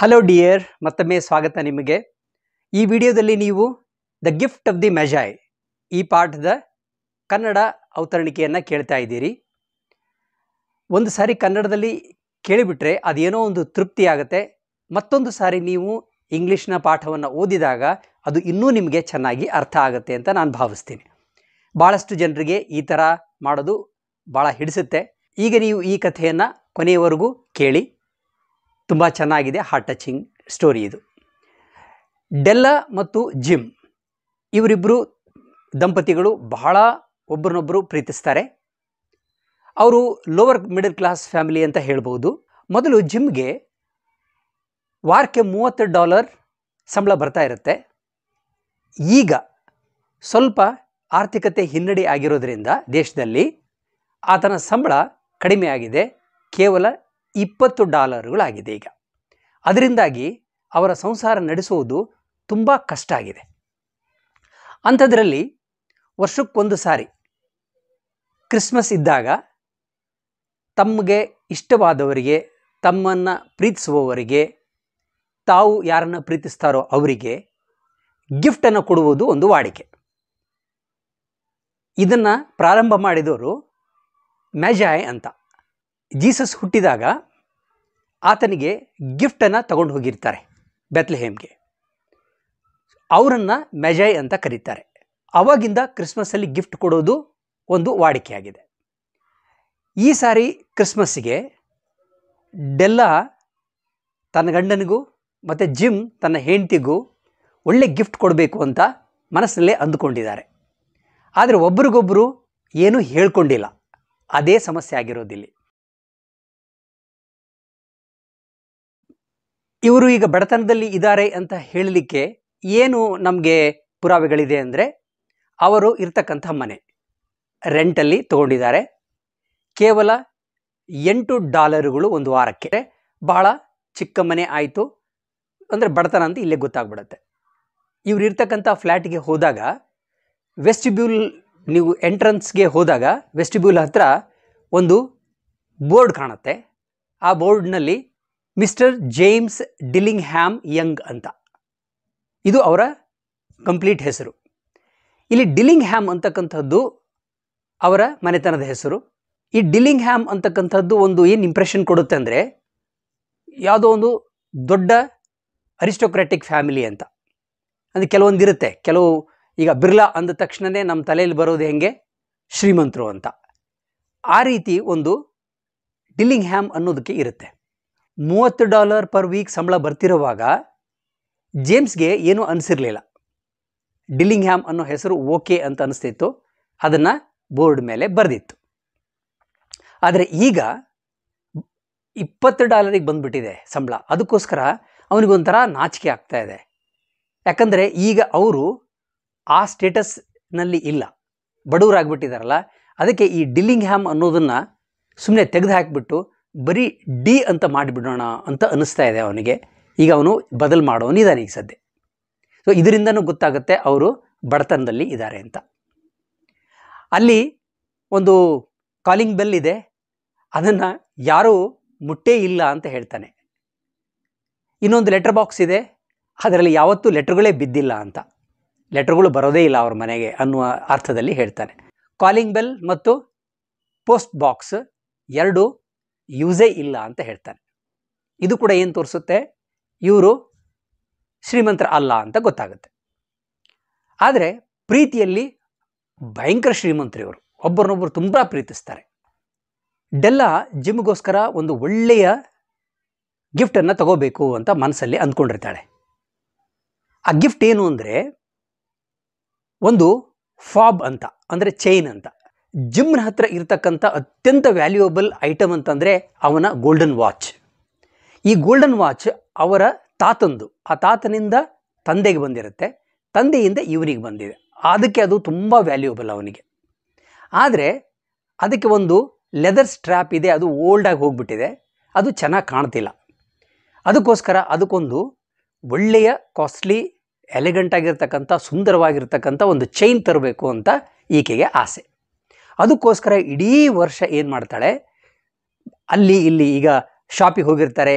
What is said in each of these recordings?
hello dear ಮತ್ತೊಮ್ಮೆ ಸ್ವಾಗತ ನಿಮಗೆ ಈ ವಿಡಿಯೋದಲ್ಲಿ ನೀವು the gift of the Magi ಈ ಪಾಠದ ಕನ್ನಡ ಅವತರಣಿಕೆಯನ್ನು ಕೇಳ್ತಾ ಇದ್ದೀರಿ ಒಂದು ಸಾರಿ ಕನ್ನಡದಲ್ಲಿ ಕೇಳಿಬಿಟ್ರೆ ಅದೇನೋ ಒಂದು ತೃಪ್ತಿ ಆಗುತ್ತೆ ಮತ್ತೊಂದು ಸಾರಿ ನೀವು ಇಂಗ್ಲೀಷ್ನ ಪಾಠವನ್ನು ಓದಿದಾಗ ಅದು ಇನ್ನೂ ನಿಮಗೆ ಚೆನ್ನಾಗಿ ಅರ್ಥ ಆಗುತ್ತೆ ಅಂತ ನಾನು ಭಾವಿಸ್ತೀನಿ ಭಾಳಷ್ಟು ಜನರಿಗೆ ಈ ಥರ ಮಾಡೋದು ಭಾಳ ಹಿಡಿಸುತ್ತೆ ಈಗ ನೀವು ಈ ಕಥೆಯನ್ನು ಕೊನೆಯವರೆಗೂ ಕೇಳಿ ತುಂಬ ಚೆನ್ನಾಗಿದೆ ಹಾರ್ಟ್ ಟಚಿಂಗ್ ಸ್ಟೋರಿ ಇದು ಡೆಲ್ಲಾ ಮತ್ತು ಜಿಮ್ ಇವರಿಬ್ಬರು ದಂಪತಿಗಳು ಬಹಳ ಒಬ್ಬರನ್ನೊಬ್ಬರು ಪ್ರೀತಿಸ್ತಾರೆ ಅವರು ಲೋವರ್ ಮಿಡಲ್ ಕ್ಲಾಸ್ ಫ್ಯಾಮಿಲಿ ಅಂತ ಹೇಳ್ಬೋದು ಮೊದಲು ಜಿಮ್ಗೆ ವಾರಕ್ಕೆ ಮೂವತ್ತು ಡಾಲರ್ ಸಂಬಳ ಬರ್ತಾ ಇರುತ್ತೆ ಈಗ ಸ್ವಲ್ಪ ಆರ್ಥಿಕತೆ ಹಿನ್ನಡೆ ಆಗಿರೋದ್ರಿಂದ ದೇಶದಲ್ಲಿ ಆತನ ಸಂಬಳ ಕಡಿಮೆ ಆಗಿದೆ ಕೇವಲ ಇಪ್ಪತ್ತು ಡಾಲರ್ಗಳಾಗಿದೆ ಈಗ ಅದರಿಂದಾಗಿ ಅವರ ಸಂಸಾರ ನಡೆಸುವುದು ತುಂಬ ಕಷ್ಟ ಆಗಿದೆ ಅಂಥದ್ರಲ್ಲಿ ವರ್ಷಕ್ಕೊಂದು ಸಾರಿ ಕ್ರಿಸ್ಮಸ್ ಇದ್ದಾಗ ತಮಗೆ ಇಷ್ಟವಾದವರಿಗೆ ತಮ್ಮನ್ನು ಪ್ರೀತಿಸುವವರಿಗೆ ತಾವು ಯಾರನ್ನು ಪ್ರೀತಿಸ್ತಾರೋ ಅವರಿಗೆ ಗಿಫ್ಟನ್ನು ಕೊಡುವುದು ಒಂದು ವಾಡಿಕೆ ಇದನ್ನು ಪ್ರಾರಂಭ ಮಾಡಿದವರು ಮ್ಯಾಜಾಯ್ ಅಂತ ಜೀಸಸ್ ಹುಟ್ಟಿದಾಗ ಆತನಿಗೆ ಗಿಫ್ಟನ್ನು ತಗೊಂಡು ಹೋಗಿರ್ತಾರೆ ಬೆತ್ಲೆಹೇಮ್ಗೆ ಅವರನ್ನು ಮೆಜಾಯ್ ಅಂತ ಕರೀತಾರೆ ಅವಾಗಿಂದ ಕ್ರಿಸ್ಮಸ್ಸಲ್ಲಿ ಗಿಫ್ಟ್ ಕೊಡೋದು ಒಂದು ವಾಡಿಕೆಯಾಗಿದೆ ಈ ಸಾರಿ ಕ್ರಿಸ್ಮಸ್ಸಿಗೆ ಡೆಲ್ಲ ತನ್ನ ಗಂಡನಿಗೂ ಮತ್ತು ಜಿಮ್ ತನ್ನ ಹೆಂಡತಿಗೂ ಒಳ್ಳೆ ಗಿಫ್ಟ್ ಕೊಡಬೇಕು ಅಂತ ಮನಸ್ಸಿನಲ್ಲೇ ಅಂದುಕೊಂಡಿದ್ದಾರೆ ಆದರೆ ಒಬ್ರಿಗೊಬ್ಬರು ಏನೂ ಹೇಳ್ಕೊಂಡಿಲ್ಲ ಅದೇ ಸಮಸ್ಯೆ ಆಗಿರೋದಿಲ್ಲಿ ಇವರು ಈಗ ಬಡತನದಲ್ಲಿ ಇದ್ದಾರೆ ಅಂತ ಹೇಳಲಿಕ್ಕೆ ಏನು ನಮಗೆ ಪುರಾವೆಗಳಿದೆ ಅಂದರೆ ಅವರು ಇರ್ತಕ್ಕಂಥ ಮನೆ ರೆಂಟಲ್ಲಿ ತಗೊಂಡಿದ್ದಾರೆ ಕೇವಲ ಎಂಟು ಡಾಲರುಗಳು ಒಂದು ವಾರಕ್ಕೆ ಬಹಳ ಚಿಕ್ಕ ಮನೆ ಆಯಿತು ಅಂದರೆ ಬಡತನ ಅಂತ ಇಲ್ಲೇ ಗೊತ್ತಾಗ್ಬಿಡತ್ತೆ ಇವರು ಇರ್ತಕ್ಕಂಥ ಫ್ಲ್ಯಾಟ್ಗೆ ಹೋದಾಗ ವೆಸ್ಟಿಬ್ಯೂಲ್ ನೀವು ಎಂಟ್ರೆನ್ಸ್ಗೆ ಹೋದಾಗ ವೆಸ್ಟಿಬ್ಯೂಲ್ ಹತ್ರ ಒಂದು ಬೋರ್ಡ್ ಕಾಣುತ್ತೆ ಆ ಬೋರ್ಡ್ನಲ್ಲಿ mister James Dillingham Young ಅಂತ ಇದು ಅವರ ಕಂಪ್ಲೀಟ್ ಹೆಸರು ಇಲ್ಲಿ ಡಿಲ್ಲಿಂಗ್ ಹ್ಯಾಮ್ ಅಂತಕ್ಕಂಥದ್ದು ಅವರ ಮನೆತನದ ಹೆಸರು ಈ ಡಿಲ್ಲಿಂಗ್ ಹ್ಯಾಮ್ ಅಂತಕ್ಕಂಥದ್ದು ಒಂದು ಏನು ಇಂಪ್ರೆಷನ್ ಕೊಡುತ್ತೆ ಅಂದರೆ ಯಾವುದೋ ಒಂದು ದೊಡ್ಡ ಅರಿಸ್ಟೋಕ್ರಾಟಿಕ್ ಫ್ಯಾಮಿಲಿ ಅಂತ ಅಂದರೆ ಕೆಲವೊಂದಿರುತ್ತೆ ಕೆಲವು ಈಗ ಬಿರ್ಲಾ ಅಂದ ತಕ್ಷಣವೇ ನಮ್ಮ ತಲೆಯಲ್ಲಿ ಬರೋದು ಹೆಂಗೆ ಶ್ರೀಮಂತರು ಅಂತ ಆ ರೀತಿ ಒಂದು ಡಿಲ್ಲಿಂಗ್ ಹ್ಯಾಮ್ ಅನ್ನೋದಕ್ಕೆ ಇರುತ್ತೆ ಮೂವತ್ತು ಡಾಲರ್ ಪರ್ ವೀಕ್ ಸಂಬಳ ಬರ್ತಿರುವಾಗ ಜೇಮ್ಸ್ಗೆ ಏನೂ ಅನಿಸಿರಲಿಲ್ಲ ಡಿಲ್ಲಿಂಗ್ ಹ್ಯಾಮ್ ಅನ್ನೋ ಹೆಸರು ಓಕೆ ಅಂತ ಅನಿಸ್ತಿತ್ತು ಅದನ್ನು ಬೋರ್ಡ್ ಮೇಲೆ ಬರೆದಿತ್ತು ಆದರೆ ಈಗ ಇಪ್ಪತ್ತು ಡಾಲರಿಗೆ ಬಂದುಬಿಟ್ಟಿದೆ ಸಂಬಳ ಅದಕ್ಕೋಸ್ಕರ ಅವನಿಗೊಂಥರ ನಾಚಿಕೆ ಆಗ್ತಾ ಇದೆ ಯಾಕಂದರೆ ಈಗ ಅವರು ಆ ಸ್ಟೇಟಸ್ನಲ್ಲಿ ಇಲ್ಲ ಬಡವರಾಗ್ಬಿಟ್ಟಿದ್ದಾರಲ್ಲ ಅದಕ್ಕೆ ಈ ಡಿಲ್ಲಿಂಗ್ ಹ್ಯಾಮ್ ಅನ್ನೋದನ್ನು ಸುಮ್ಮನೆ ತೆಗೆದು ಹಾಕಿಬಿಟ್ಟು ಬರೀ ಡಿ ಅಂತ ಮಾಡಿಬಿಡೋಣ ಅಂತ ಅನ್ನಿಸ್ತಾ ಇದೆ ಅವನಿಗೆ ಈಗ ಅವನು ಬದಲು ಮಾಡೋನಿದ್ದಾನೆ ಈಗ ಸದ್ಯ ಸೊ ಇದರಿಂದನೂ ಗೊತ್ತಾಗುತ್ತೆ ಅವರು ಬಡತನದಲ್ಲಿ ಇದ್ದಾರೆ ಅಂತ ಅಲ್ಲಿ ಒಂದು ಕಾಲಿಂಗ್ ಬೆಲ್ ಇದೆ ಅದನ್ನು ಯಾರೂ ಮುಟ್ಟೇ ಇಲ್ಲ ಅಂತ ಹೇಳ್ತಾನೆ ಇನ್ನೊಂದು ಲೆಟರ್ ಬಾಕ್ಸ್ ಇದೆ ಅದರಲ್ಲಿ ಯಾವತ್ತೂ ಲೆಟ್ರ್ಗಳೇ ಬಿದ್ದಿಲ್ಲ ಅಂತ ಲೆಟ್ರ್ಗಳು ಬರೋದೇ ಇಲ್ಲ ಅವ್ರ ಮನೆಗೆ ಅನ್ನುವ ಅರ್ಥದಲ್ಲಿ ಹೇಳ್ತಾನೆ ಕಾಲಿಂಗ್ ಬೆಲ್ ಮತ್ತು ಪೋಸ್ಟ್ ಬಾಕ್ಸ್ ಎರಡು ಯೂಸೇ ಇಲ್ಲ ಅಂತ ಹೇಳ್ತಾರೆ ಇದು ಕೂಡ ಏನು ತೋರಿಸುತ್ತೆ ಇವರು ಶ್ರೀಮಂತರ ಅಲ್ಲ ಅಂತ ಗೊತ್ತಾಗುತ್ತೆ ಆದರೆ ಪ್ರೀತಿಯಲ್ಲಿ ಭಯಂಕರ ಶ್ರೀಮಂತ್ರಿಯವರು ಒಬ್ಬರನ್ನೊಬ್ಬರು ತುಂಬ ಪ್ರೀತಿಸ್ತಾರೆ ಡೆಲ್ಲ ಜಿಮ್ಗೋಸ್ಕರ ಒಂದು ಒಳ್ಳೆಯ ಗಿಫ್ಟನ್ನು ತಗೋಬೇಕು ಅಂತ ಮನಸ್ಸಲ್ಲಿ ಅಂದ್ಕೊಂಡಿರ್ತಾಳೆ ಆ ಗಿಫ್ಟ್ ಏನು ಅಂದರೆ ಒಂದು ಫಾಬ್ ಅಂತ ಅಂದರೆ ಚೈನ್ ಅಂತ ಜಿಮ್ನ ಹತ್ರ ಇರತಕ್ಕಂಥ ಅತ್ಯಂತ ವ್ಯಾಲ್ಯೂಯಬಲ್ ಐಟಮ್ ಅಂತಂದರೆ ಅವನ ಗೋಲ್ಡನ್ ವಾಚ್ ಈ ಗೋಲ್ಡನ್ ವಾಚ್ ಅವರ ತಾತಂದು ಆ ತಾತನಿಂದ ತಂದೆಗೆ ಬಂದಿರುತ್ತೆ ತಂದೆಯಿಂದ ಇವನಿಗೆ ಬಂದಿದೆ ಅದಕ್ಕೆ ಅದು ತುಂಬ ವ್ಯಾಲ್ಯೂಯಬಲ್ ಅವನಿಗೆ ಆದರೆ ಅದಕ್ಕೆ ಒಂದು ಲೆದರ್ ಸ್ಟ್ರ್ಯಾಪ್ ಇದೆ ಅದು ಓಲ್ಡಾಗಿ ಹೋಗ್ಬಿಟ್ಟಿದೆ ಅದು ಚೆನ್ನಾಗಿ ಕಾಣ್ತಿಲ್ಲ ಅದಕ್ಕೋಸ್ಕರ ಅದಕ್ಕೊಂದು ಒಳ್ಳೆಯ ಕಾಸ್ಟ್ಲಿ ಎಲೆಗೆಂಟಾಗಿರ್ತಕ್ಕಂಥ ಸುಂದರವಾಗಿರ್ತಕ್ಕಂಥ ಒಂದು ಚೈನ್ ತರಬೇಕು ಅಂತ ಈಕೆಗೆ ಆಸೆ ಅದಕ್ಕೋಸ್ಕರ ಇಡೀ ವರ್ಷ ಏನು ಮಾಡ್ತಾಳೆ ಅಲ್ಲಿ ಇಲ್ಲಿ ಈಗ ಶಾಪಿಗೆ ಹೋಗಿರ್ತಾರೆ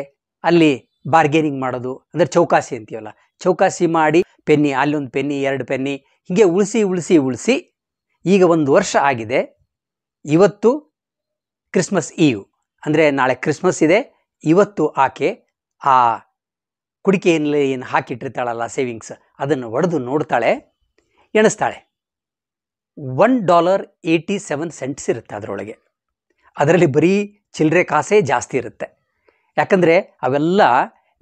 ಅಲ್ಲಿ ಬಾರ್ಗೇನಿಂಗ್ ಮಾಡೋದು ಅಂದರೆ ಚೌಕಾಸಿ ಅಂತೀವಲ್ಲ ಚೌಕಾಸಿ ಮಾಡಿ ಪೆನ್ನಿ ಅಲ್ಲೊಂದು ಪೆನ್ನಿ ಎರಡು ಪೆನ್ನಿ ಹೀಗೆ ಉಳಿಸಿ ಉಳಿಸಿ ಉಳಿಸಿ ಈಗ ಒಂದು ವರ್ಷ ಆಗಿದೆ ಇವತ್ತು ಕ್ರಿಸ್ಮಸ್ ಈವ್ ಅಂದರೆ ನಾಳೆ ಕ್ರಿಸ್ಮಸ್ ಇದೆ ಇವತ್ತು ಆಕೆ ಆ ಕುಡಿಕೆಯಲ್ಲಿ ಏನು ಹಾಕಿಟ್ಟಿರ್ತಾಳಲ್ಲ ಸೇವಿಂಗ್ಸ್ ಅದನ್ನು ಒಡೆದು ನೋಡ್ತಾಳೆ ಎಣಿಸ್ತಾಳೆ one dollar eighty seven cents ಇರುತ್ತೆ ಅದರೊಳಗೆ ಅದರಲ್ಲಿ ಬರೀ ಚಿಲ್ಲರೆ ಕಾಸೇ ಜಾಸ್ತಿ ಇರುತ್ತೆ ಯಾಕಂದರೆ ಅವೆಲ್ಲ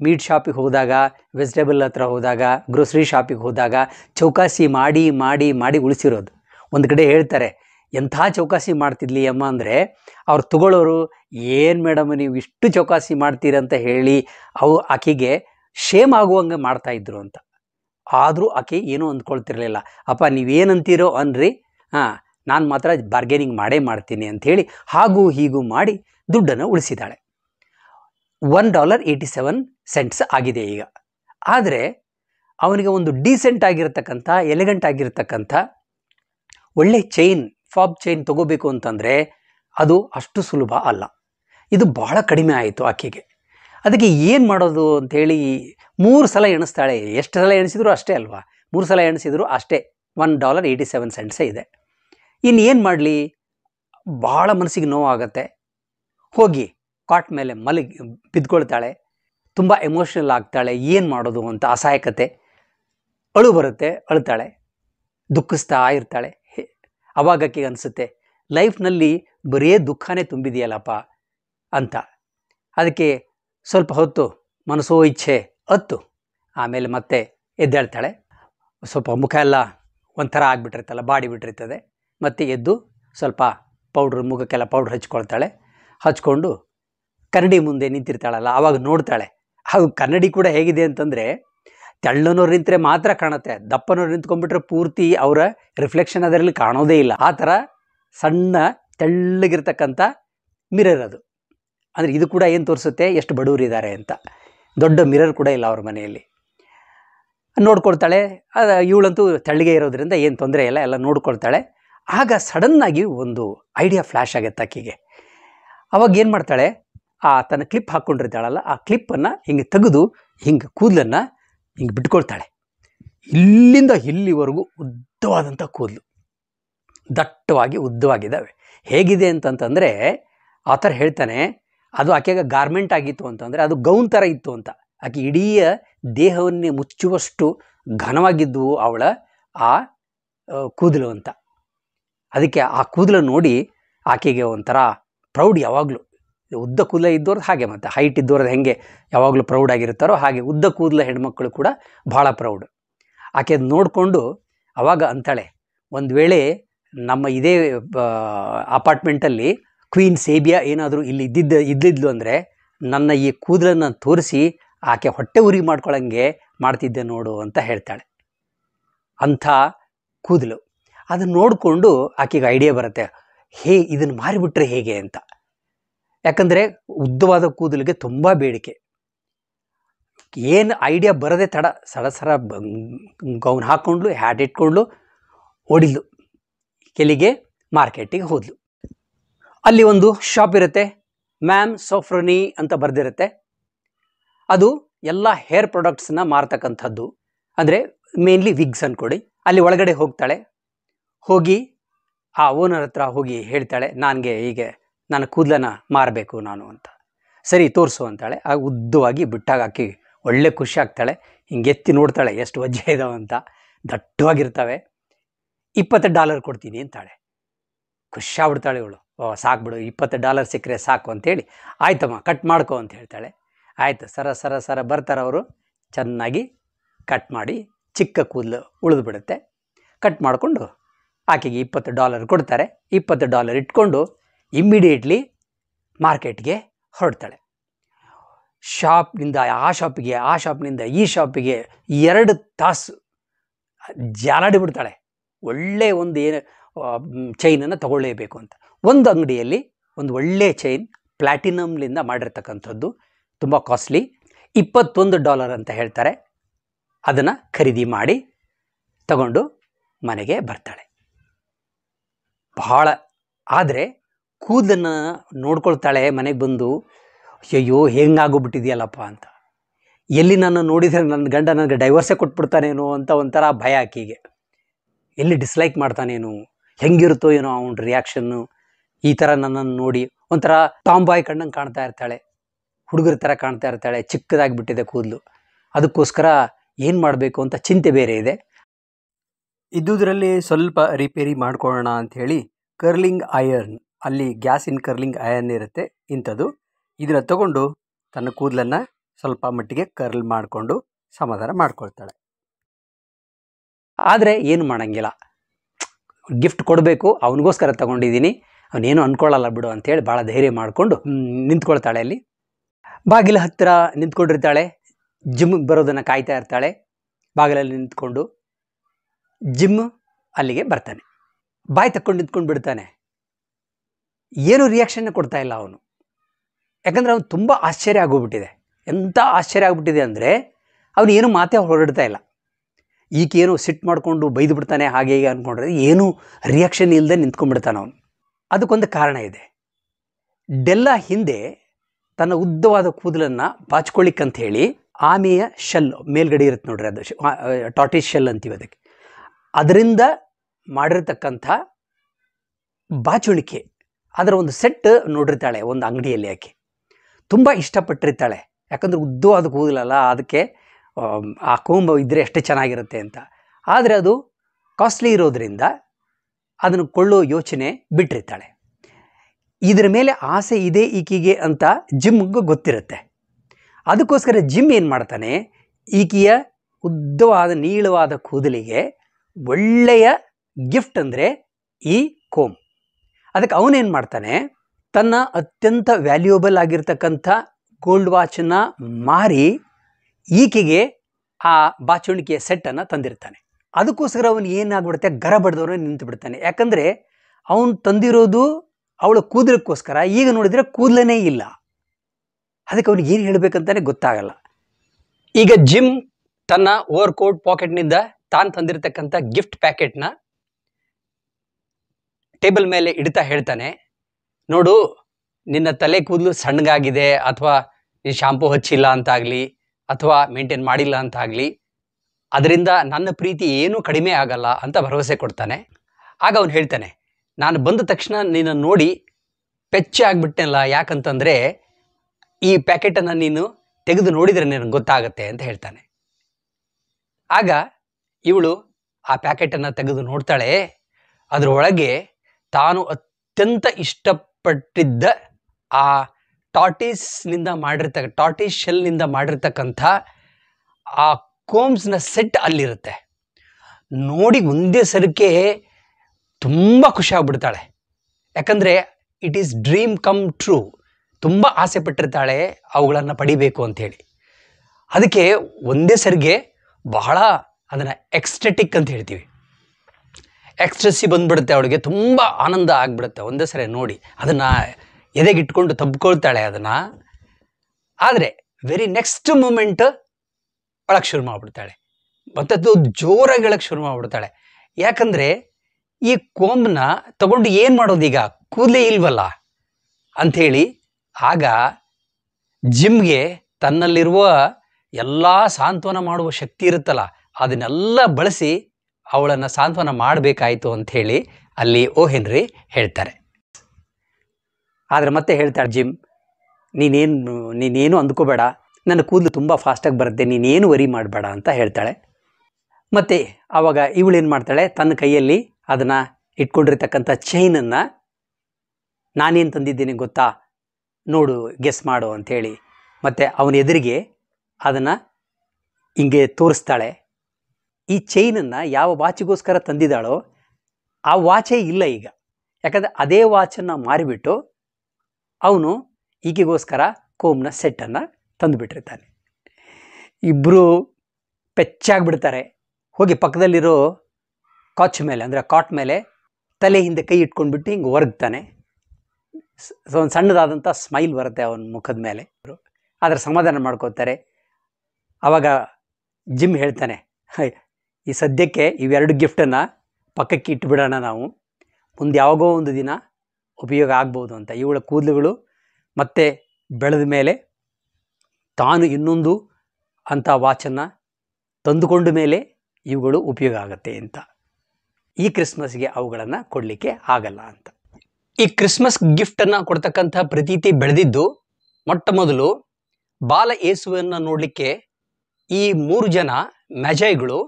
ಮೀಟ್ ಶಾಪಿಗೆ ಹೋದಾಗ ವೆಜಿಟೇಬಲ್ ಹತ್ರ ಹೋದಾಗ ಗ್ರೋಸರಿ ಶಾಪಿಗೆ ಹೋದಾಗ ಚೌಕಾಸಿ ಮಾಡಿ ಮಾಡಿ ಮಾಡಿ ಉಳಿಸಿರೋದು ಒಂದು ಕಡೆ ಹೇಳ್ತಾರೆ ಎಂಥ ಚೌಕಾಸಿ ಮಾಡ್ತಿದ್ಲಿ ಅಮ್ಮ ಅಂದರೆ ಅವ್ರು ತಗೊಳ್ಳೋರು ಏನು ಮೇಡಮ್ ನೀವು ಇಷ್ಟು ಚೌಕಾಸಿ ಮಾಡ್ತೀರಂತ ಹೇಳಿ ಅವು ಆಕೆಗೆ ಶೇಮ್ ಆಗುವಂಗೆ ಮಾಡ್ತಾಯಿದ್ರು ಅಂತ ಆದರೂ ಆಕೆ ಏನೂ ಅಂದ್ಕೊಳ್ತಿರಲಿಲ್ಲ ಅಪ್ಪ ನೀವೇನಂತೀರೋ ಅನ್ರಿ ಹಾಂ ನಾನು ಮಾತ್ರ ಬಾರ್ಗೇನಿಂಗ್ ಮಾಡೇ ಮಾಡ್ತೀನಿ ಅಂಥೇಳಿ ಹಾಗೂ ಹೀಗೂ ಮಾಡಿ ದುಡ್ಡನ್ನು ಉಳಿಸಿದ್ದಾಳೆ one dollar eighty seven cents ಆಗಿದೆ ಈಗ ಆದರೆ ಅವನಿಗೆ ಒಂದು ಡೀಸೆಂಟ್ ಆಗಿರತಕ್ಕಂಥ ಎಲಿಗೆಂಟ್ ಆಗಿರತಕ್ಕಂಥ ಒಳ್ಳೆ ಚೈನ್ ಫಾಬ್ ಚೈನ್ ತಗೋಬೇಕು ಅಂತಂದರೆ ಅದು ಅಷ್ಟು ಸುಲಭ ಅಲ್ಲ ಇದು ಬಹಳ ಕಡಿಮೆ ಆಯಿತು ಆಕೆಗೆ ಅದಕ್ಕೆ ಏನು ಮಾಡೋದು ಅಂಥೇಳಿ ಮೂರು ಸಲ ಎಣಿಸ್ತಾಳೆ ಎಷ್ಟು ಸಲ ಎಣಿಸಿದ್ರು ಅಷ್ಟೇ ಅಲ್ವಾ ಮೂರು ಸಲ ಎಣಿಸಿದ್ರು ಅಷ್ಟೇ ಒನ್ ಡಾಲರ್ ಏಯ್ಟಿ ಸೆವೆನ್ ಸೆಂಟ್ಸೇ ಇದೆ ಇನ್ನು ಏನು ಮಾಡಲಿ ಭಾಳ ಮನಸ್ಸಿಗೆ ನೋವಾಗತ್ತೆ ಹೋಗಿ ಕಾಟ್ ಮೇಲೆ ಮಲಗಿ ಬಿದ್ಕೊಳ್ತಾಳೆ ತುಂಬ ಎಮೋಷ್ನಲ್ ಆಗ್ತಾಳೆ ಏನು ಮಾಡೋದು ಅಂತ ಅಸಹಾಯಕತೆ ಅಳು ಬರುತ್ತೆ ಅಳ್ತಾಳೆ ದುಃಖಿಸ್ತಾ ಇರ್ತಾಳೆ ಅವಾಗಕ್ಕೆ ಅನಿಸುತ್ತೆ ಲೈಫ್ನಲ್ಲಿ ಬರೀ ದುಃಖನೇ ತುಂಬಿದೆಯಲ್ಲಪ್ಪ ಅಂತ ಅದಕ್ಕೆ ಸ್ವಲ್ಪ ಹೊತ್ತು ಮನಸ್ಸೋ ಇಚ್ಛೆ ಹತ್ತು ಆಮೇಲೆ ಮತ್ತೆ ಎದ್ದೇಳ್ತಾಳೆ ಸ್ವಲ್ಪ ಮುಖ ಎಲ್ಲ ಒಂಥರ ಆಗಿಬಿಟ್ಟಿರ್ತಲ್ಲ ಬಾಡಿ ಬಿಟ್ಟಿರ್ತದೆ ಮತ್ತೆ ಎದ್ದು ಸ್ವಲ್ಪ ಪೌಡ್ರ್ ಮುಖಕ್ಕೆಲ್ಲ ಪೌಡ್ರ್ ಹಚ್ಕೊಳ್ತಾಳೆ ಹಚ್ಕೊಂಡು ಕನ್ನಡಿ ಮುಂದೆ ನಿಂತಿರ್ತಾಳಲ್ಲ ಆವಾಗ ನೋಡ್ತಾಳೆ ಹಾಗೂ ಕನ್ನಡಿ ಕೂಡ ಹೇಗಿದೆ ಅಂತಂದರೆ ತೆಳ್ಳನವ್ರು ನಿಂತರೆ ಮಾತ್ರ ಕಾಣುತ್ತೆ ದಪ್ಪನವ್ರು ನಿಂತ್ಕೊಂಡ್ಬಿಟ್ರೆ ಪೂರ್ತಿ ಅವರ ರಿಫ್ಲೆಕ್ಷನ್ ಅದರಲ್ಲಿ ಕಾಣೋದೇ ಇಲ್ಲ ಆ ಥರ ಸಣ್ಣ ತೆಳ್ಳಗಿರ್ತಕ್ಕಂಥ ಮಿರರ್ ಅದು ಅಂದರೆ ಇದು ಕೂಡ ಏನು ತೋರಿಸುತ್ತೆ ಎಷ್ಟು ಬಡವರಿದ್ದಾರೆ ಅಂತ ದೊಡ್ಡ ಮಿರರ್ ಕೂಡ ಇಲ್ಲ ಅವ್ರ ಮನೆಯಲ್ಲಿ ನೋಡ್ಕೊಳ್ತಾಳೆ ಅದು ಇವಳಂತೂ ತೆಳ್ಳಗೆ ಇರೋದ್ರಿಂದ ಏನು ತೊಂದರೆ ಇಲ್ಲ ಎಲ್ಲ ನೋಡ್ಕೊಳ್ತಾಳೆ ಆಗ ಸಡನ್ನಾಗಿ ಒಂದು ಐಡಿಯಾ ಫ್ಲ್ಯಾಶ್ ಆಗುತ್ತೆ ಆಕೆಗೆ ಅವಾಗ ಏನು ಮಾಡ್ತಾಳೆ ಆ ತನ್ನ ಕ್ಲಿಪ್ ಹಾಕ್ಕೊಂಡಿರ್ತಾಳಲ್ಲ ಆ ಕ್ಲಿಪ್ಪನ್ನು ಹಿಂಗೆ ತೆಗೆದು ಹಿಂಗೆ ಕೂದಲನ್ನು ಹಿಂಗೆ ಬಿಟ್ಕೊಳ್ತಾಳೆ ಇಲ್ಲಿಂದ ಇಲ್ಲಿವರೆಗೂ ಉದ್ದವಾದಂಥ ಕೂದಲು ದಟ್ಟವಾಗಿ ಉದ್ದವಾಗಿದ್ದಾವೆ ಹೇಗಿದೆ ಅಂತಂತಂದರೆ ಆ ಥರ ಹೇಳ್ತಾನೆ ಅದು ಆಕೆಗೆ ಗಾರ್ಮೆಂಟ್ ಆಗಿತ್ತು ಅಂತಂದರೆ ಅದು ಗೌನ್ ಥರ ಇತ್ತು ಅಂತ ಆಕೆ ಇಡೀ ದೇಹವನ್ನೇ ಮುಚ್ಚುವಷ್ಟು ಘನವಾಗಿದ್ದವು ಅವಳ ಆ ಕೂದಲು ಅಂತ ಅದಕ್ಕೆ ಆ ಕೂದಲು ನೋಡಿ ಆಕೆಗೆ ಒಂಥರ ಪ್ರೌಡ್ ಯಾವಾಗಲೂ ಉದ್ದ ಕೂದಲ ಇದ್ದವ್ರದ್ದು ಹಾಗೆ ಮತ್ತು ಹೈಟ್ ಇದ್ದವ್ರದ್ದು ಹೆಂಗೆ ಯಾವಾಗಲೂ ಪ್ರೌಡ್ ಆಗಿರ್ತಾರೋ ಹಾಗೆ ಉದ್ದ ಕೂದಲ ಹೆಣ್ಮಕ್ಳು ಕೂಡ ಭಾಳ ಪ್ರೌಡ್ ಆಕೆ ನೋಡಿಕೊಂಡು ಅವಾಗ ಅಂತಾಳೆ ಒಂದು ವೇಳೆ ನಮ್ಮ ಇದೇ ಅಪಾರ್ಟ್ಮೆಂಟಲ್ಲಿ ಕ್ವೀನ್ ಸೇಬಿಯಾ ಏನಾದರೂ ಇಲ್ಲಿ ಇದ್ದಿದ್ದ ಇದ್ದಿದ್ಲು ಅಂದರೆ ನನ್ನ ಈ ಕೂದಲನ್ನು ತೋರಿಸಿ ಆಕೆ ಹೊಟ್ಟೆ ಉರಿ ಮಾಡ್ಕೊಳ್ಳಂಗೆ ಮಾಡ್ತಿದ್ದೆ ನೋಡು ಅಂತ ಹೇಳ್ತಾಳೆ ಅಂಥ ಕೂದಲು ಅದನ್ನು ನೋಡಿಕೊಂಡು ಆಕೆಗೆ ಐಡಿಯಾ ಬರುತ್ತೆ ಹೇ ಇದನ್ನು ಮಾರಿಬಿಟ್ರೆ ಹೇಗೆ ಅಂತ ಯಾಕಂದರೆ ಉದ್ದವಾದ ಕೂದಲಿಗೆ ತುಂಬ ಬೇಡಿಕೆ ಏನು ಐಡಿಯಾ ಬರದೆ ತಡ ಸಡ ಸರ ಗೌನ್ ಹಾಕ್ಕೊಂಡ್ಲು ಹ್ಯಾಟ್ ಇಟ್ಕೊಂಡ್ಲು ಓಡಿದ್ಲು ಕೆಲಿಗೆ ಮಾರ್ಕೆಟಿಗೆ ಹೋದ್ಲು ಅಲ್ಲಿ ಒಂದು ಶಾಪ್ ಇರುತ್ತೆ ಮ್ಯಾಮ್ ಸೋಫ್ರನಿ ಅಂತ ಬರೆದಿರುತ್ತೆ ಅದು ಎಲ್ಲ ಹೇರ್ ಪ್ರಾಡಕ್ಟ್ಸನ್ನ ಮಾರ್ತಕ್ಕಂಥದ್ದು ಅಂದರೆ ಮೇನ್ಲಿ ವಿಗ್ಸ್ ಅಂದ್ಕೊಡಿ ಅಲ್ಲಿ ಒಳಗಡೆ ಹೋಗ್ತಾಳೆ ಹೋಗಿ ಆ ಓನರ್ ಹತ್ರ ಹೋಗಿ ಹೇಳ್ತಾಳೆ ನನಗೆ ಹೀಗೆ ನನ್ನ ಕೂದಲನ್ನು ಮಾರಬೇಕು ನಾನು ಅಂತ ಸರಿ ತೋರಿಸು ಅಂತಾಳೆ ಆ ಉದ್ದವಾಗಿ ಹಾಕಿ ಒಳ್ಳೆ ಖುಷಿ ಆಗ್ತಾಳೆ ಹಿಂಗೆ ಎತ್ತಿ ನೋಡ್ತಾಳೆ ಎಷ್ಟು ವಜ್ಜೆ ಅಂತ ದಟ್ಟವಾಗಿರ್ತವೆ ಇಪ್ಪತ್ತು ಡಾಲರ್ ಕೊಡ್ತೀನಿ ಅಂತಾಳೆ ಖುಷಿಯಾಗ್ಬಿಡ್ತಾಳೆ ಇವಳು ಬಿಡು ಇಪ್ಪತ್ತು ಡಾಲರ್ ಸಿಕ್ಕರೆ ಸಾಕು ಅಂಥೇಳಿ ಆಯ್ತಮ್ಮ ಕಟ್ ಮಾಡ್ಕೊ ಅಂತ ಹೇಳ್ತಾಳೆ ಆಯಿತು ಸರ ಸರ ಸರ ಬರ್ತಾರೆ ಅವರು ಚೆನ್ನಾಗಿ ಕಟ್ ಮಾಡಿ ಚಿಕ್ಕ ಕೂದಲು ಉಳಿದ್ಬಿಡುತ್ತೆ ಕಟ್ ಮಾಡಿಕೊಂಡು ಆಕೆಗೆ ಇಪ್ಪತ್ತು ಡಾಲರ್ ಕೊಡ್ತಾರೆ ಇಪ್ಪತ್ತು ಡಾಲರ್ ಇಟ್ಕೊಂಡು ಇಮ್ಮಿಡಿಯೇಟ್ಲಿ ಮಾರ್ಕೆಟ್ಗೆ ಹೊರಡ್ತಾಳೆ ಶಾಪ್ನಿಂದ ಆ ಶಾಪಿಗೆ ಆ ಶಾಪ್ನಿಂದ ಈ ಶಾಪಿಗೆ ಎರಡು ತಾಸು ಜಾಲಾಡಿ ಬಿಡ್ತಾಳೆ ಒಳ್ಳೆಯ ಒಂದು ಏನು ಚೈನನ್ನು ತಗೊಳ್ಳೇಬೇಕು ಅಂತ ಒಂದು ಅಂಗಡಿಯಲ್ಲಿ ಒಂದು ಒಳ್ಳೆಯ ಚೈನ್ ಪ್ಲಾಟಿನಮ್ಲಿಂದ ಮಾಡಿರ್ತಕ್ಕಂಥದ್ದು ತುಂಬ ಕಾಸ್ಟ್ಲಿ ಇಪ್ಪತ್ತೊಂದು ಡಾಲರ್ ಅಂತ ಹೇಳ್ತಾರೆ ಅದನ್ನು ಖರೀದಿ ಮಾಡಿ ತಗೊಂಡು ಮನೆಗೆ ಬರ್ತಾಳೆ ಬಹಳ ಆದರೆ ಕೂದನ್ನು ನೋಡ್ಕೊಳ್ತಾಳೆ ಮನೆಗೆ ಬಂದು ಅಯ್ಯೋ ಹೆಂಗಾಗೋಗ್ಬಿಟ್ಟಿದೆಯಲ್ಲಪ್ಪ ಅಂತ ಎಲ್ಲಿ ನಾನು ನೋಡಿದರೆ ನನ್ನ ಗಂಡ ನನಗೆ ಡೈವರ್ಸೇ ಕೊಟ್ಬಿಡ್ತಾನೇನೋ ಅಂತ ಒಂಥರ ಭಯ ಆಕೆಗೆ ಎಲ್ಲಿ ಡಿಸ್ಲೈಕ್ ಮಾಡ್ತಾನೇನು ಹೆಂಗಿರುತ್ತೋ ಏನೋ ಅವನ ರಿಯಾಕ್ಷನ್ನು ಈ ಥರ ನನ್ನನ್ನು ನೋಡಿ ಒಂಥರ ಬಾಯ್ ಕಣ್ಣಂಗೆ ಕಾಣ್ತಾ ಇರ್ತಾಳೆ ಹುಡುಗರ ಥರ ಕಾಣ್ತಾ ಇರ್ತಾಳೆ ಚಿಕ್ಕದಾಗಿ ಬಿಟ್ಟಿದೆ ಕೂದಲು ಅದಕ್ಕೋಸ್ಕರ ಏನು ಮಾಡಬೇಕು ಅಂತ ಚಿಂತೆ ಬೇರೆ ಇದೆ ಇದ್ದುದರಲ್ಲಿ ಸ್ವಲ್ಪ ರಿಪೇರಿ ಮಾಡ್ಕೊಳ್ಳೋಣ ಅಂಥೇಳಿ ಕರ್ಲಿಂಗ್ ಐರನ್ ಅಲ್ಲಿ ಗ್ಯಾಸಿನ ಕರ್ಲಿಂಗ್ ಐರನ್ ಇರುತ್ತೆ ಇಂಥದ್ದು ಇದನ್ನು ತಗೊಂಡು ತನ್ನ ಕೂದಲನ್ನು ಸ್ವಲ್ಪ ಮಟ್ಟಿಗೆ ಕರ್ಲ್ ಮಾಡಿಕೊಂಡು ಸಮಾಧಾನ ಮಾಡ್ಕೊಳ್ತಾಳೆ ಆದರೆ ಏನು ಮಾಡೋಂಗಿಲ್ಲ ಗಿಫ್ಟ್ ಕೊಡಬೇಕು ಅವನಿಗೋಸ್ಕರ ತಗೊಂಡಿದ್ದೀನಿ ಅವನೇನು ಅಂದ್ಕೊಳ್ಳಲ್ಲ ಬಿಡು ಅಂತೇಳಿ ಭಾಳ ಧೈರ್ಯ ಮಾಡಿಕೊಂಡು ನಿಂತ್ಕೊಳ್ತಾಳೆ ಅಲ್ಲಿ ಬಾಗಿಲ ಹತ್ತಿರ ನಿಂತ್ಕೊಂಡಿರ್ತಾಳೆ ಜಿಮ್ ಬರೋದನ್ನು ಕಾಯ್ತಾ ಇರ್ತಾಳೆ ಬಾಗಿಲಲ್ಲಿ ನಿಂತ್ಕೊಂಡು ಜಿಮ್ ಅಲ್ಲಿಗೆ ಬರ್ತಾನೆ ಬಾಯಿ ತಕ್ಕೊಂಡು ನಿಂತ್ಕೊಂಡು ಬಿಡ್ತಾನೆ ಏನು ರಿಯಾಕ್ಷನ್ನ ಕೊಡ್ತಾ ಇಲ್ಲ ಅವನು ಯಾಕಂದರೆ ಅವನು ತುಂಬ ಆಶ್ಚರ್ಯ ಆಗೋಗ್ಬಿಟ್ಟಿದೆ ಎಂಥ ಆಶ್ಚರ್ಯ ಆಗಿಬಿಟ್ಟಿದೆ ಅಂದರೆ ಅವನು ಏನು ಮಾತೇ ಹೊರಡ್ತಾ ಇಲ್ಲ ಏನು ಸಿಟ್ ಮಾಡಿಕೊಂಡು ಬೈದು ಬಿಡ್ತಾನೆ ಹಾಗೆ ಹೀಗೆ ಅಂದ್ಕೊಂಡ್ರೆ ಏನೂ ರಿಯಾಕ್ಷನ್ ಇಲ್ಲದೆ ನಿಂತ್ಕೊಂಡ್ಬಿಡ್ತಾನೆ ಅವನು ಅದಕ್ಕೊಂದು ಕಾರಣ ಇದೆ ಡೆಲ್ಲಾ ಹಿಂದೆ ತನ್ನ ಉದ್ದವಾದ ಕೂದಲನ್ನು ಬಾಚ್ಕೊಳ್ಳಿಕ್ಕಂತ ಹೇಳಿ ಆಮೆಯ ಶೆಲ್ ಮೇಲ್ಗಡೆ ಇರುತ್ತೆ ನೋಡ್ರಿ ಅದು ಟಾಟಿಸ್ ಶೆಲ್ ಅಂತೀವಿ ಅದಕ್ಕೆ ಅದರಿಂದ ಮಾಡಿರ್ತಕ್ಕಂಥ ಬಾಚುಳಿಕೆ ಅದರ ಒಂದು ಸೆಟ್ ನೋಡಿರ್ತಾಳೆ ಒಂದು ಅಂಗಡಿಯಲ್ಲಿ ಆಕೆ ತುಂಬ ಇಷ್ಟಪಟ್ಟಿರ್ತಾಳೆ ಯಾಕಂದ್ರೆ ಉದ್ದವಾದ ಕೂದಲಲ್ಲ ಅದಕ್ಕೆ ಆ ಕೋಂಬ ಇದ್ದರೆ ಎಷ್ಟು ಚೆನ್ನಾಗಿರುತ್ತೆ ಅಂತ ಆದರೆ ಅದು ಕಾಸ್ಟ್ಲಿ ಇರೋದರಿಂದ ಅದನ್ನು ಕೊಳ್ಳೋ ಯೋಚನೆ ಬಿಟ್ಟಿರ್ತಾಳೆ ಇದರ ಮೇಲೆ ಆಸೆ ಇದೆ ಈಕೆಗೆ ಅಂತ ಜಿಮ್ಗೂ ಗೊತ್ತಿರುತ್ತೆ ಅದಕ್ಕೋಸ್ಕರ ಜಿಮ್ ಏನು ಮಾಡ್ತಾನೆ ಈಕೆಯ ಉದ್ದವಾದ ನೀಳವಾದ ಕೂದಲಿಗೆ ಒಳ್ಳೆಯ ಗಿಫ್ಟ್ ಅಂದರೆ ಈ ಕೋಮ್ ಅದಕ್ಕೆ ಅವನೇನು ಮಾಡ್ತಾನೆ ತನ್ನ ಅತ್ಯಂತ ವ್ಯಾಲ್ಯೂಯಬಲ್ ಆಗಿರ್ತಕ್ಕಂಥ ಗೋಲ್ಡ್ ವಾಚನ್ನು ಮಾರಿ ಈಕೆಗೆ ಆ ಬಾಚುಣಿಕೆಯ ಸೆಟ್ಟನ್ನು ತಂದಿರ್ತಾನೆ ಅದಕ್ಕೋಸ್ಕರ ಅವನು ಏನಾಗ್ಬಿಡುತ್ತೆ ಗರ ಬಡ್ದವ್ರನ್ನ ನಿಂತು ಬಿಡ್ತಾನೆ ಯಾಕಂದರೆ ಅವನು ತಂದಿರೋದು ಅವಳ ಕೂದಲಕ್ಕೋಸ್ಕರ ಈಗ ನೋಡಿದರೆ ಕೂದಲೇ ಇಲ್ಲ ಅದಕ್ಕೆ ಅವ್ನಿಗೆ ಏನು ಹೇಳಬೇಕಂತಾನೆ ಗೊತ್ತಾಗಲ್ಲ ಈಗ ಜಿಮ್ ತನ್ನ ಓವರ್ ಕೋಟ್ ಪಾಕೆಟ್ನಿಂದ ತಾನು ತಂದಿರತಕ್ಕಂಥ ಗಿಫ್ಟ್ ಪ್ಯಾಕೆಟ್ನ ಟೇಬಲ್ ಮೇಲೆ ಇಡ್ತಾ ಹೇಳ್ತಾನೆ ನೋಡು ನಿನ್ನ ತಲೆ ಕೂದಲು ಸಣ್ಣಗಾಗಿದೆ ಅಥವಾ ನೀನು ಶಾಂಪೂ ಹಚ್ಚಿಲ್ಲ ಅಂತಾಗಲಿ ಅಥವಾ ಮೇಂಟೈನ್ ಮಾಡಿಲ್ಲ ಅಂತಾಗಲಿ ಅದರಿಂದ ನನ್ನ ಪ್ರೀತಿ ಏನೂ ಕಡಿಮೆ ಆಗಲ್ಲ ಅಂತ ಭರವಸೆ ಕೊಡ್ತಾನೆ ಆಗ ಅವನು ಹೇಳ್ತಾನೆ ನಾನು ಬಂದ ತಕ್ಷಣ ನೀನು ನೋಡಿ ಪೆಚ್ಚೆ ಆಗಿಬಿಟ್ಟೆಲ್ಲ ಯಾಕಂತಂದರೆ ಈ ಪ್ಯಾಕೆಟನ್ನು ನೀನು ತೆಗೆದು ನೋಡಿದರೆ ನಿನಗೆ ಗೊತ್ತಾಗತ್ತೆ ಅಂತ ಹೇಳ್ತಾನೆ ಆಗ ಇವಳು ಆ ಪ್ಯಾಕೆಟನ್ನು ತೆಗೆದು ನೋಡ್ತಾಳೆ ಅದರೊಳಗೆ ತಾನು ಅತ್ಯಂತ ಇಷ್ಟಪಟ್ಟಿದ್ದ ಆ ಟಾಟೀಸ್ನಿಂದ ಮಾಡಿರ್ತಕ್ಕ ಟಾಟೀಸ್ ಶೆಲ್ನಿಂದ ಮಾಡಿರ್ತಕ್ಕಂಥ ಆ ಕೋಮ್ಸ್ನ ಸೆಟ್ ಅಲ್ಲಿರುತ್ತೆ ನೋಡಿ ಒಂದೇ ಸರಕ್ಕೆ ತುಂಬ ಖುಷಿ ಆಗ್ಬಿಡ್ತಾಳೆ ಯಾಕಂದರೆ it is dream come true ತುಂಬ ಆಸೆ ಪಟ್ಟಿರ್ತಾಳೆ ಅವುಗಳನ್ನು ಪಡಿಬೇಕು ಅಂಥೇಳಿ ಅದಕ್ಕೆ ಒಂದೇ ಸರಿಗೆ ಬಹಳ ಅದನ್ನು ಎಕ್ಸ್ಟೆಟಿಕ್ ಅಂತ ಹೇಳ್ತೀವಿ ಎಕ್ಸ್ಟ್ರೆಸ್ಸಿ ಬಂದ್ಬಿಡುತ್ತೆ ಅವಳಿಗೆ ತುಂಬ ಆನಂದ ಆಗ್ಬಿಡುತ್ತೆ ಒಂದೇ ಸರಿ ನೋಡಿ ಅದನ್ನು ಎದೆಗಿಟ್ಕೊಂಡು ತಬ್ಕೊಳ್ತಾಳೆ ಅದನ್ನು ಆದರೆ ವೆರಿ ನೆಕ್ಸ್ಟ್ ಮೂಮೆಂಟ್ ಒಳಕ್ಕೆ ಶುರು ಮಾಡಿಬಿಡ್ತಾಳೆ ಮತ್ತದ್ದು ಜೋರಾಗಿ ಶುರು ಮಾಡಿಬಿಡ್ತಾಳೆ ಯಾಕಂದರೆ ಈ ಕೋಂಬನ್ನ ತಗೊಂಡು ಏನು ಮಾಡೋದು ಈಗ ಕೂದಲೇ ಇಲ್ವಲ್ಲ ಅಂಥೇಳಿ ಆಗ ಜಿಮ್ಗೆ ತನ್ನಲ್ಲಿರುವ ಎಲ್ಲ ಸಾಂತ್ವನ ಮಾಡುವ ಶಕ್ತಿ ಇರುತ್ತಲ್ಲ ಅದನ್ನೆಲ್ಲ ಬಳಸಿ ಅವಳನ್ನು ಸಾಂತ್ವನ ಮಾಡಬೇಕಾಯಿತು ಅಂಥೇಳಿ ಅಲ್ಲಿ ಓ ಹೆನ್ರಿ ಹೇಳ್ತಾರೆ ಆದರೆ ಮತ್ತೆ ಹೇಳ್ತಾಳೆ ಜಿಮ್ ನೀನೇನು ನೀನೇನು ಅಂದ್ಕೋಬೇಡ ನನ್ನ ಕೂದಲು ತುಂಬ ಫಾಸ್ಟಾಗಿ ಬರುತ್ತೆ ಏನು ವರಿ ಮಾಡಬೇಡ ಅಂತ ಹೇಳ್ತಾಳೆ ಮತ್ತು ಆವಾಗ ಏನು ಮಾಡ್ತಾಳೆ ತನ್ನ ಕೈಯಲ್ಲಿ ಅದನ್ನು ಇಟ್ಕೊಂಡಿರ್ತಕ್ಕಂಥ ಚೈನನ್ನು ನಾನೇನು ತಂದಿದ್ದೀನಿ ಗೊತ್ತಾ ನೋಡು ಗೆಸ್ ಮಾಡು ಅಂಥೇಳಿ ಮತ್ತು ಅವನ ಎದುರಿಗೆ ಅದನ್ನು ಹಿಂಗೆ ತೋರಿಸ್ತಾಳೆ ಈ ಚೈನನ್ನು ಯಾವ ವಾಚಿಗೋಸ್ಕರ ತಂದಿದ್ದಾಳೋ ಆ ವಾಚೇ ಇಲ್ಲ ಈಗ ಯಾಕಂದರೆ ಅದೇ ವಾಚನ್ನು ಮಾರಿಬಿಟ್ಟು ಅವನು ಈಕೆಗೋಸ್ಕರ ಕೋಮ್ನ ಸೆಟ್ಟನ್ನು ತಂದುಬಿಟ್ಟಿರ್ತಾನೆ ಇಬ್ಬರು ಪೆಚ್ಚಾಗಿಬಿಡ್ತಾರೆ ಹೋಗಿ ಪಕ್ಕದಲ್ಲಿರೋ ಕಾಚ್ ಮೇಲೆ ಅಂದರೆ ಕಾಟ್ ಮೇಲೆ ತಲೆ ಹಿಂದೆ ಕೈ ಇಟ್ಕೊಂಡ್ಬಿಟ್ಟು ಹಿಂಗೆ ಒರ್ಗ್ತಾನೆ ಸೊ ಒಂದು ಸಣ್ಣದಾದಂಥ ಸ್ಮೈಲ್ ಬರುತ್ತೆ ಅವನ ಮುಖದ ಮೇಲೆ ಆದರೆ ಸಮಾಧಾನ ಮಾಡ್ಕೋತಾರೆ ಆವಾಗ ಜಿಮ್ ಹೇಳ್ತಾನೆ ಈ ಸದ್ಯಕ್ಕೆ ಇವೆರಡು ಗಿಫ್ಟನ್ನು ಪಕ್ಕಕ್ಕೆ ಇಟ್ಟುಬಿಡೋಣ ನಾವು ಮುಂದೆ ಯಾವಾಗೋ ಒಂದು ದಿನ ಉಪಯೋಗ ಆಗ್ಬೋದು ಅಂತ ಇವಳ ಕೂದಲುಗಳು ಮತ್ತೆ ಬೆಳೆದ ಮೇಲೆ ತಾನು ಇನ್ನೊಂದು ಅಂಥ ವಾಚನ್ನು ತಂದುಕೊಂಡ ಮೇಲೆ ಇವುಗಳು ಉಪಯೋಗ ಆಗುತ್ತೆ ಅಂತ ಈ ಕ್ರಿಸ್ಮಸ್ಗೆ ಅವುಗಳನ್ನು ಕೊಡಲಿಕ್ಕೆ ಆಗಲ್ಲ ಅಂತ ಈ ಕ್ರಿಸ್ಮಸ್ ಗಿಫ್ಟನ್ನು ಕೊಡ್ತಕ್ಕಂಥ ಪ್ರತೀತಿ ಬೆಳೆದಿದ್ದು ಮೊಟ್ಟ ಮೊದಲು ಬಾಲ ಏಸುವನ್ನು ನೋಡಲಿಕ್ಕೆ ಈ ಮೂರು ಜನ ಮೆಜೈಗಳು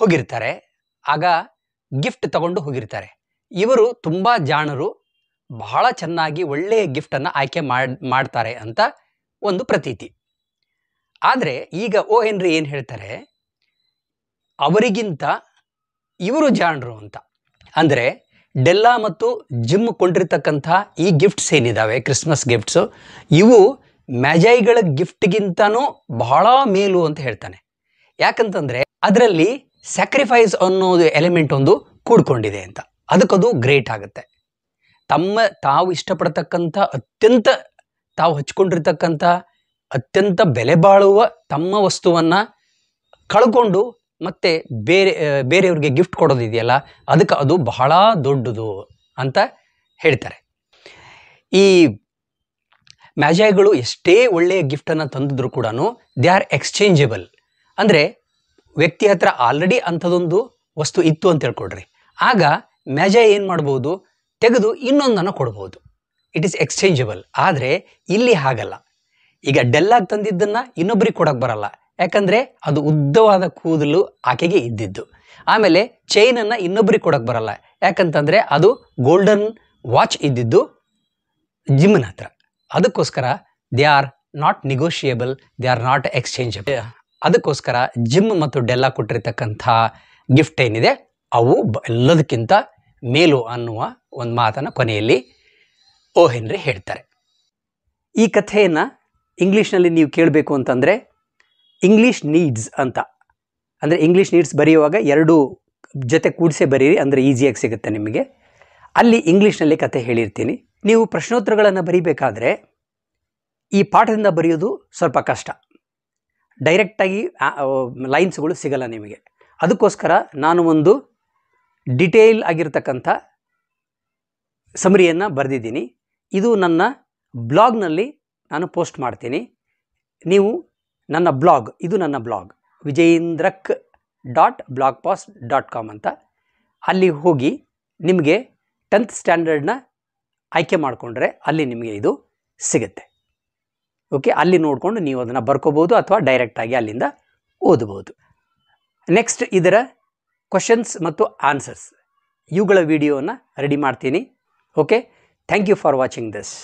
ಹೋಗಿರ್ತಾರೆ ಆಗ ಗಿಫ್ಟ್ ತಗೊಂಡು ಹೋಗಿರ್ತಾರೆ ಇವರು ತುಂಬ ಜಾಣರು ಬಹಳ ಚೆನ್ನಾಗಿ ಒಳ್ಳೆಯ ಗಿಫ್ಟನ್ನು ಆಯ್ಕೆ ಮಾಡ್ತಾರೆ ಅಂತ ಒಂದು ಪ್ರತೀತಿ ಆದರೆ ಈಗ ಓ ಹೆನ್ರಿ ಏನು ಹೇಳ್ತಾರೆ ಅವರಿಗಿಂತ ಇವರು ಜಾಣರು ಅಂತ ಅಂದರೆ ಡೆಲ್ಲಾ ಮತ್ತು ಜಿಮ್ ಕೊಂಡಿರ್ತಕ್ಕಂಥ ಈ ಗಿಫ್ಟ್ಸ್ ಏನಿದ್ದಾವೆ ಕ್ರಿಸ್ಮಸ್ ಗಿಫ್ಟ್ಸು ಇವು ಮ್ಯಾಜಾಯಿಗಳ ಗಿಫ್ಟ್ಗಿಂತನೂ ಬಹಳ ಮೇಲು ಅಂತ ಹೇಳ್ತಾನೆ ಯಾಕಂತಂದರೆ ಅದರಲ್ಲಿ ಸ್ಯಾಕ್ರಿಫೈಸ್ ಅನ್ನೋದು ಎಲಿಮೆಂಟ್ ಒಂದು ಕೂಡ್ಕೊಂಡಿದೆ ಅಂತ ಅದಕ್ಕದು ಗ್ರೇಟ್ ಆಗುತ್ತೆ ತಮ್ಮ ತಾವು ಇಷ್ಟಪಡ್ತಕ್ಕಂಥ ಅತ್ಯಂತ ತಾವು ಹಚ್ಕೊಂಡಿರ್ತಕ್ಕಂಥ ಅತ್ಯಂತ ಬೆಲೆ ಬಾಳುವ ತಮ್ಮ ವಸ್ತುವನ್ನು ಕಳ್ಕೊಂಡು ಮತ್ತೆ ಬೇರೆ ಬೇರೆಯವ್ರಿಗೆ ಗಿಫ್ಟ್ ಕೊಡೋದಿದೆಯಲ್ಲ ಅದಕ್ಕೆ ಅದು ಬಹಳ ದೊಡ್ಡದು ಅಂತ ಹೇಳ್ತಾರೆ ಈ ಮ್ಯಾಜಾಯ್ಗಳು ಎಷ್ಟೇ ಒಳ್ಳೆಯ ಗಿಫ್ಟನ್ನು ತಂದಿದ್ರು ಕೂಡ ದೇ ಆರ್ ಎಕ್ಸ್ಚೇಂಜಬಲ್ ಅಂದರೆ ವ್ಯಕ್ತಿ ಹತ್ರ ಆಲ್ರೆಡಿ ಅಂಥದ್ದೊಂದು ವಸ್ತು ಇತ್ತು ಅಂತ ಹೇಳ್ಕೊಡ್ರಿ ಆಗ ಮ್ಯಾಜಾಯ್ ಏನು ಮಾಡ್ಬೋದು ತೆಗೆದು ಇನ್ನೊಂದನ್ನು ಕೊಡ್ಬೋದು ಇಟ್ ಈಸ್ ಎಕ್ಸ್ಚೇಂಜಬಲ್ ಆದರೆ ಇಲ್ಲಿ ಹಾಗಲ್ಲ ಈಗ ಡೆಲ್ಲಾಗ್ ತಂದಿದ್ದನ್ನು ಇನ್ನೊಬ್ಬರಿಗೆ ಕೊಡೋಕ್ಕೆ ಬರಲ್ಲ ಯಾಕಂದರೆ ಅದು ಉದ್ದವಾದ ಕೂದಲು ಆಕೆಗೆ ಇದ್ದಿದ್ದು ಆಮೇಲೆ ಚೈನನ್ನು ಇನ್ನೊಬ್ಬರಿಗೆ ಕೊಡಕ್ಕೆ ಬರಲ್ಲ ಯಾಕಂತಂದರೆ ಅದು ಗೋಲ್ಡನ್ ವಾಚ್ ಇದ್ದಿದ್ದು ಜಿಮ್ನ ಹತ್ರ ಅದಕ್ಕೋಸ್ಕರ they are not negotiable they are not exchange ಅದಕ್ಕೋಸ್ಕರ ಜಿಮ್ ಮತ್ತು ಡೆಲ್ಲಾ ಕೊಟ್ಟಿರ್ತಕ್ಕಂಥ ಗಿಫ್ಟ್ ಏನಿದೆ ಅವು ಎಲ್ಲದಕ್ಕಿಂತ ಮೇಲು ಅನ್ನುವ ಒಂದು ಮಾತನ್ನು ಕೊನೆಯಲ್ಲಿ ಓ ಹೆನ್ರಿ ಹೇಳ್ತಾರೆ ಈ ಕಥೆಯನ್ನು ಇಂಗ್ಲೀಷ್ನಲ್ಲಿ ನೀವು ಕೇಳಬೇಕು ಅಂತಂದರೆ ಇಂಗ್ಲೀಷ್ ನೀಡ್ಸ್ ಅಂತ ಅಂದರೆ ಇಂಗ್ಲೀಷ್ ನೀಡ್ಸ್ ಬರೆಯುವಾಗ ಎರಡು ಜೊತೆ ಕೂಡಿಸೇ ಬರೀರಿ ಅಂದರೆ ಈಸಿಯಾಗಿ ಸಿಗುತ್ತೆ ನಿಮಗೆ ಅಲ್ಲಿ ಇಂಗ್ಲೀಷ್ನಲ್ಲಿ ಕತೆ ಹೇಳಿರ್ತೀನಿ ನೀವು ಪ್ರಶ್ನೋತ್ತರಗಳನ್ನು ಬರೀಬೇಕಾದ್ರೆ ಈ ಪಾಠದಿಂದ ಬರೆಯೋದು ಸ್ವಲ್ಪ ಕಷ್ಟ ಡೈರೆಕ್ಟಾಗಿ ಲೈನ್ಸ್ಗಳು ಸಿಗಲ್ಲ ನಿಮಗೆ ಅದಕ್ಕೋಸ್ಕರ ನಾನು ಒಂದು ಡಿಟೇಲ್ ಆಗಿರತಕ್ಕಂಥ ಸಮರಿಯನ್ನು ಬರೆದಿದ್ದೀನಿ ಇದು ನನ್ನ ಬ್ಲಾಗ್ನಲ್ಲಿ ನಾನು ಪೋಸ್ಟ್ ಮಾಡ್ತೀನಿ ನೀವು ನನ್ನ ಬ್ಲಾಗ್ ಇದು ನನ್ನ ಬ್ಲಾಗ್ ವಿಜಯೇಂದ್ರಕ್ ಡಾಟ್ ಬ್ಲಾಗ್ ಪಾಸ್ ಡಾಟ್ ಕಾಮ್ ಅಂತ ಅಲ್ಲಿ ಹೋಗಿ ನಿಮಗೆ ಟೆಂತ್ ಸ್ಟ್ಯಾಂಡರ್ಡ್ನ ಆಯ್ಕೆ ಮಾಡಿಕೊಂಡ್ರೆ ಅಲ್ಲಿ ನಿಮಗೆ ಇದು ಸಿಗುತ್ತೆ ಓಕೆ ಅಲ್ಲಿ ನೋಡಿಕೊಂಡು ನೀವು ಅದನ್ನು ಬರ್ಕೋಬೋದು ಅಥವಾ ಡೈರೆಕ್ಟಾಗಿ ಅಲ್ಲಿಂದ ಓದಬಹುದು ನೆಕ್ಸ್ಟ್ ಇದರ ಕ್ವಶನ್ಸ್ ಮತ್ತು ಆನ್ಸರ್ಸ್ ಇವುಗಳ ವಿಡಿಯೋವನ್ನು ರೆಡಿ ಮಾಡ್ತೀನಿ okay thank you for watching this